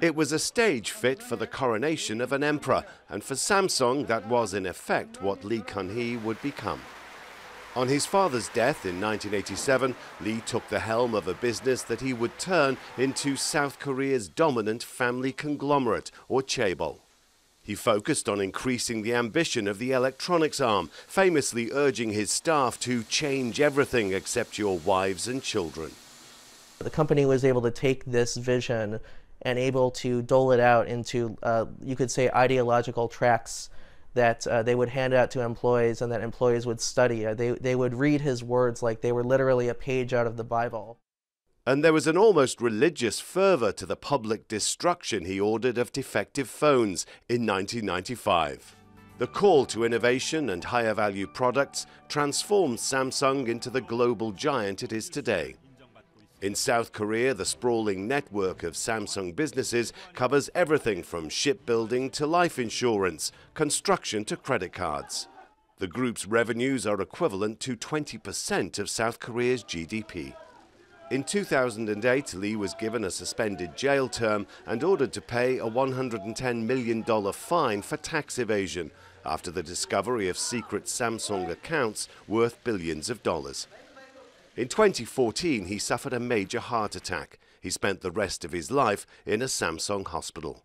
It was a stage fit for the coronation of an emperor, and for Samsung, that was in effect what Lee Kun hee would become. On his father's death in 1987, Lee took the helm of a business that he would turn into South Korea's dominant family conglomerate, or Chaebol. He focused on increasing the ambition of the electronics arm, famously urging his staff to change everything except your wives and children the company was able to take this vision and able to dole it out into, uh, you could say, ideological tracts that uh, they would hand out to employees and that employees would study. Uh, they, they would read his words like they were literally a page out of the Bible. And there was an almost religious fervour to the public destruction he ordered of defective phones in 1995. The call to innovation and higher value products transformed Samsung into the global giant it is today. In South Korea, the sprawling network of Samsung businesses covers everything from shipbuilding to life insurance, construction to credit cards. The group's revenues are equivalent to 20% of South Korea's GDP. In 2008, Lee was given a suspended jail term and ordered to pay a $110 million fine for tax evasion after the discovery of secret Samsung accounts worth billions of dollars. In 2014, he suffered a major heart attack. He spent the rest of his life in a Samsung hospital.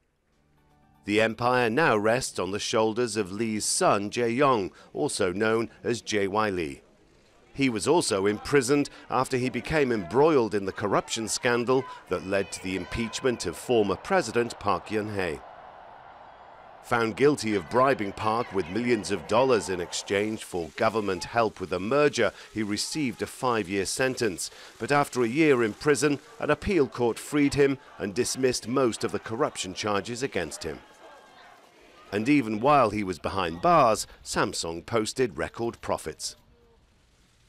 The empire now rests on the shoulders of Lee's son, Jae-yong, also known as J.Y. Lee. He was also imprisoned after he became embroiled in the corruption scandal that led to the impeachment of former President Park Geun-hye found guilty of bribing Park with millions of dollars in exchange for government help with a merger, he received a five-year sentence. But after a year in prison, an appeal court freed him and dismissed most of the corruption charges against him. And even while he was behind bars, Samsung posted record profits.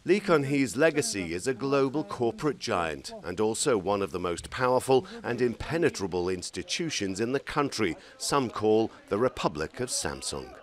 Lee Kun Hee's legacy is a global corporate giant and also one of the most powerful and impenetrable institutions in the country, some call the Republic of Samsung.